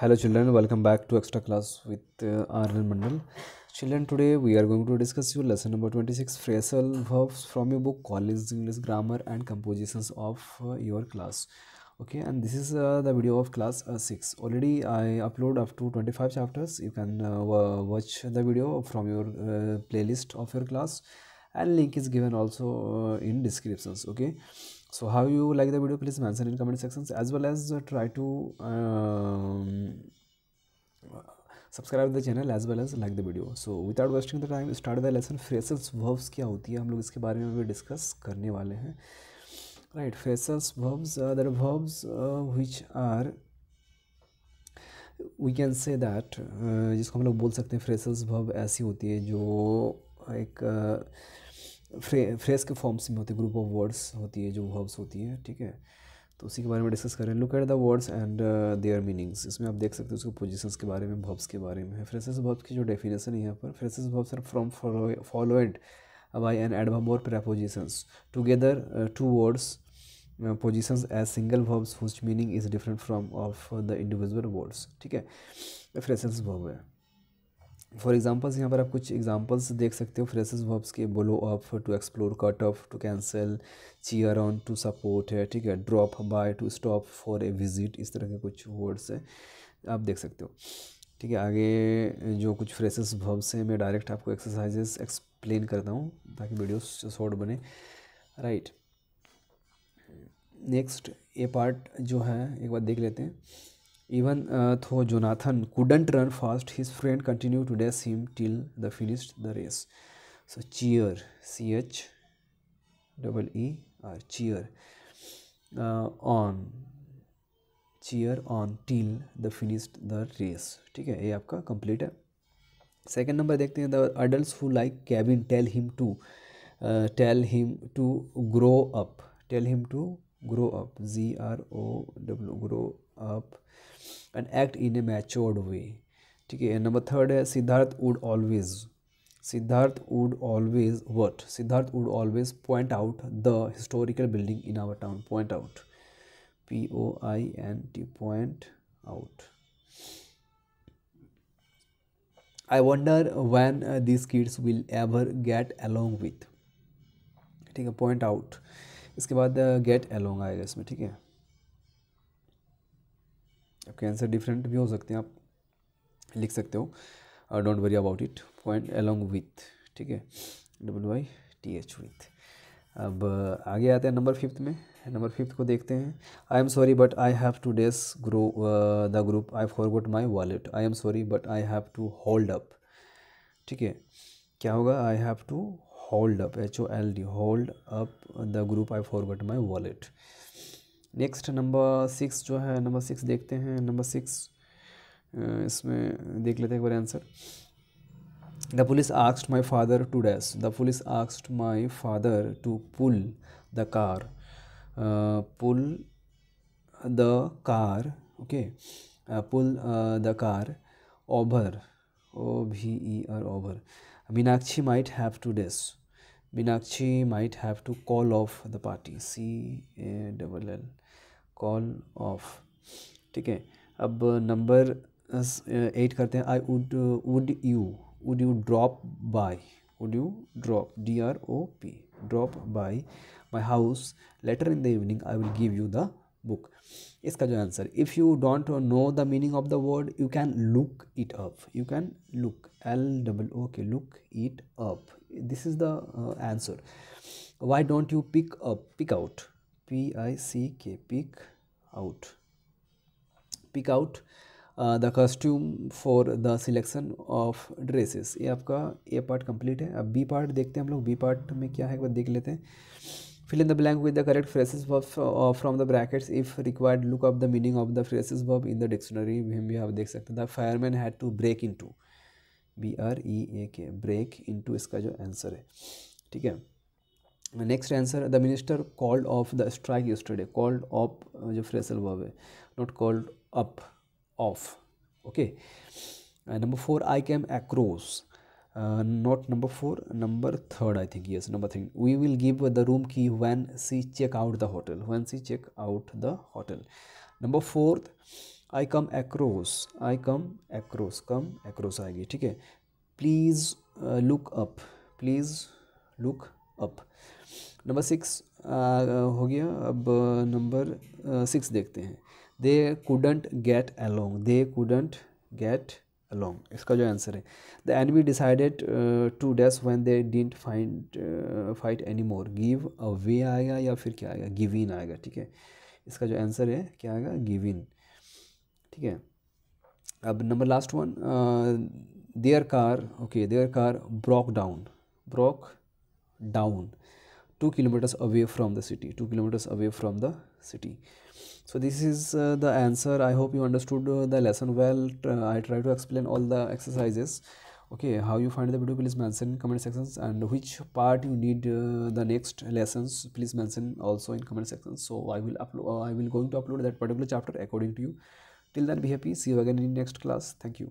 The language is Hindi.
hello children welcome back to extra class with uh, RL Mandal children today we are going to discuss your lesson number 26 phrasal verbs from your book Collins English grammar and compositions of uh, your class okay and this is uh, the video of class uh, 6 already I upload up to 25 chapters you can uh, watch the video from your uh, playlist of your class and link is given also uh, in descriptions okay so how you like the video please mention in comment sections as well as uh, try to um, subscribe the channel as well as like the video so without wasting the time start the lesson phrasal verbs क्या होती है हम लोग इसके बारे में भी डिस्कस करने वाले हैं right phrasal verbs are verbs which are we can say that जिसको हम लोग बोल सकते हैं फ्रेशल्स वर्ब ऐसी होती है जो एक uh, फ्रे, फ्रेस के फॉर्म्स में होते ग्रुप ऑफ वर्ड्स होती है जो वर्ब्स होती है ठीक है तो उसी के बारे में डिस्कस करें look at the words and their meanings इसमें आप देख सकते हो उसको पोजिशंस के बारे में वर्ब्स के बारे में फ्रेसेस वर्ब्स की जो डेफिनेशन है यहाँ पर phrasal verbs are from followed by an एडवाम or prepositions together two words positions as single verbs whose meaning is different from of the individual words ठीक है फ्रेसेस वर्ब है फॉर एग्ज़ाम्पल्स यहाँ पर आप कुछ एग्जाम्पल्स देख सकते हो फ्रेसिस वर्ब्स के blow up to explode cut off to cancel cheer on to support है ठीक है drop by to stop for a visit इस तरह के कुछ वर्ड्स हैं आप देख सकते हो ठीक है आगे जो कुछ फ्रेसिस वर्ब्स हैं मैं डायरेक्ट आपको एक्सरसाइजेस एक्सप्लेन करता हूँ ताकि वीडियो शॉर्ट बने राइट नेक्स्ट ये पार्ट जो है एक बार देख लेते हैं even though Jonathan couldn't run fast his friend continue to dash him till the finished the race so cheer C H double E R cheer on cheer on till the finished the race ठीक है ये आपका कंप्लीट है सेकेंड नंबर देखते हैं the adult who like cabin tell him to tell him to grow up tell him to grow up G R O W grow up and act in a matured way ठीक है नंबर थर्ड है Siddharth would always Siddharth would always what Siddharth would always point out the historical building in our town point out P O I N T point out I wonder when this kids will ever get along with ठीक है पॉइंट आउट इसके बाद गेट अलोंग आएगा इसमें ठीक है आपके आंसर डिफरेंट भी हो सकते हैं आप लिख सकते हो don't worry about it point along with ठीक है W Y T H with अब uh, आगे आते हैं नंबर फिफ्थ में नंबर फिफ्थ को देखते हैं I am sorry but I have to dash grow the group I forgot my wallet I am sorry but I have to hold up ठीक है क्या होगा I have to hold up H O L D hold up the group I forgot my wallet next number six जो है नंबर सिक्स देखते हैं नंबर सिक्स इसमें देख लेते हैं एक बार answer the police आक्सड my father to dash the police आक्स्ट my father to pull the car pull the car okay pull the car over ओ भी E R over Meenakshi might have to dash Meenakshi might have to call of the party C A double L call of ठीक है अब नंबर एट करते हैं I would would you would you drop by would you drop D R O P drop by my house later in the evening I will give you the book इसका जो answer if you don't know the meaning of the word you can look it up you can look L double O K look it up this is the answer why don't you pick up pick out P I C K pick out pick out the costume for the selection of dresses ये आपका ए पार्ट कंप्लीट है अब बी पार्ट देखते हैं हम लोग बी पार्ट में क्या है एक बार देख लेते हैं fill in the blank with the correct phrases from the brackets if required look of the meaning of the phrases verb in the dictionary हम भी आप देख सकते हैं the fireman had to break in to B R E A K break in to इसका जो आंसर है ठीक है next answer the minister called off the strike yesterday called up जो फ्रेजल verb है not called up off okay uh, number 4 i came across uh, not number 4 number 3rd i think yes number 3 we will give the room key when she check out the hotel when she check out the hotel number 4th i come across i come across come across आएगी ठीक है please uh, look up please look up number six हो गया अब नंबर सिक्स देखते हैं they couldn't get along they couldn't get along इसका जो आंसर है the enemy decided to dash when they didn't find fight any more give a way आएगा या फिर क्या आएगा गिव इन आएगा ठीक है इसका जो आंसर है क्या आएगा गिव इन ठीक है अब नंबर last one there car okay there car broke down broke down 2 kilometers away from the city 2 kilometers away from the city so this is uh, the answer i hope you understood uh, the lesson well uh, i try to explain all the exercises okay how you find the video please mention in comment sections and which part you need uh, the next lessons please mention also in comment sections so i will upload uh, i will going to upload that particular chapter according to you till then be happy see you again in next class thank you